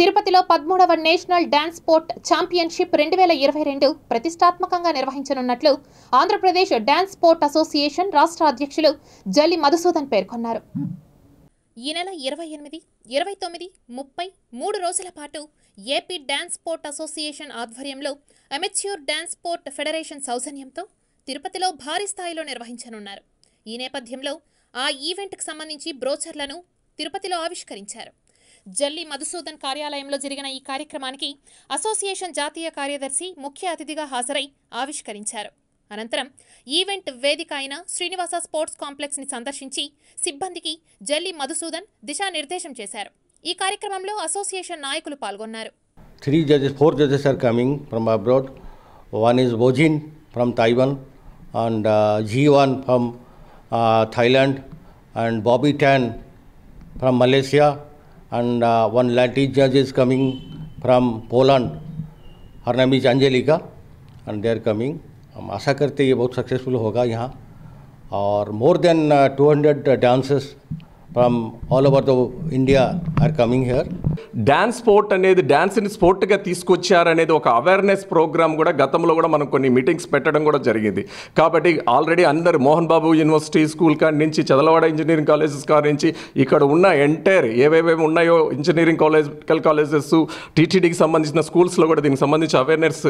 తిరుపతిలో పదమూడవ national dance sport championship రెండు వేల ఇరవై రెండు ప్రతిష్టాత్మకంగా నిర్వహించనున్నట్లు ఆంధ్రప్రదేశ్ డాన్స్ స్పోర్ట్ అసోసియేషన్ రాష్ట్ర అధ్యక్షులు జల్లి మధుసూదన్ పేర్కొన్నారు ఈ నెల ఇరవై ఎనిమిది ఇరవై తొమ్మిది ముప్పై మూడు రోజుల పాటు ఏపీ డాన్స్ స్పోర్ట్ అసోసియేషన్ ఆధ్వర్యంలో అమెచ్యూర్ డాన్స్ స్పోర్ట్ ఫెడరేషన్ సౌజన్యంతో తిరుపతిలో భారీ స్థాయిలో నిర్వహించనున్నారు ఈ నేపథ్యంలో ఆ ఈవెంట్కు సంబంధించి బ్రోచర్లను తిరుపతిలో ఆవిష్కరించారు జల్లి మధుసూదన్ కార్యాలయంలో జరిగిన ఈ కార్యక్రమానికి అసోసియేషన్ జాతీయ కార్యదర్శి ముఖ్య అతిథిగా హాజరై ఆవిష్కరించారు అనంతరం ఈవెంట్ వేదిక అయిన శ్రీనివాస స్పోర్ట్స్ కాంప్లెక్స్ని సందర్శించి సిబ్బందికి జల్లి మధుసూదన్ దిశానిర్దేశం చేశారు ఈ కార్యక్రమంలో అసోసియేషన్ నాయకులు పాల్గొన్నారు three judges four judges are coming from abroad one is Bojin from Taiwan and Ji one from Thailand and Bobby Tan from Malaysia and uh, one Latin judge is coming from Poland. Her name is Angelica, and they are coming. हम आशा करते हैं ये बहुत successful होगा यहाँ और more than 200 dancers from all over the India are coming here dance sport అనేది డ్యాన్స్ని స్పోర్ట్గా తీసుకొచ్చారనేది ఒక అవేర్నెస్ ప్రోగ్రామ్ కూడా గతంలో కూడా మనం కొన్ని మీటింగ్స్ పెట్టడం కూడా జరిగింది కాబట్టి ఆల్రెడీ అందరు మోహన్ బాబు యూనివర్సిటీ స్కూల్ కాడి నుంచి చదలవాడ ఇంజనీరింగ్ కాలేజెస్ కాడి నుంచి ఇక్కడ ఉన్న ఎంటైర్ ఏవేవేవి ఉన్నాయో ఇంజనీరింగ్ కాలేజ్ మెడికల్ కాలేజెస్ టీటీడీకి సంబంధించిన స్కూల్స్లో కూడా దీనికి సంబంధించి అవేర్నెస్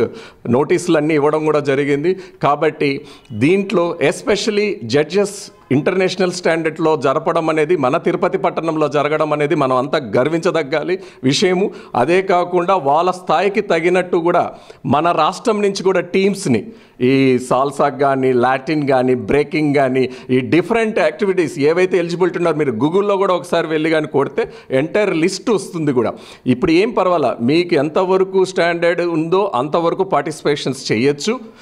నోటీసులు అన్నీ ఇవ్వడం కూడా జరిగింది కాబట్టి దీంట్లో ఎస్పెషలీ జడ్జెస్ ఇంటర్నేషనల్ స్టాండర్డ్లో జరపడం అనేది మన తిరుపతి పట్టణంలో జరగడం అనేది మనం అంతా గర్వించదగ్గాలి విషయము అదే కాకుండా వాళ్ళ స్థాయికి తగినట్టు కూడా మన రాష్ట్రం నుంచి కూడా టీమ్స్ని ఈ సాల్సాక్ కానీ లాటిన్ కానీ బ్రేకింగ్ కానీ ఈ డిఫరెంట్ యాక్టివిటీస్ ఏవైతే ఎలిజిబిలిటీ ఉన్నారో మీరు గూగుల్లో కూడా ఒకసారి వెళ్ళి కానీ కొడితే ఎంటైర్ లిస్ట్ వస్తుంది కూడా ఇప్పుడు ఏం పర్వాలా మీకు ఎంతవరకు స్టాండర్డ్ ఉందో అంతవరకు పార్టిసిపేషన్స్ చేయొచ్చు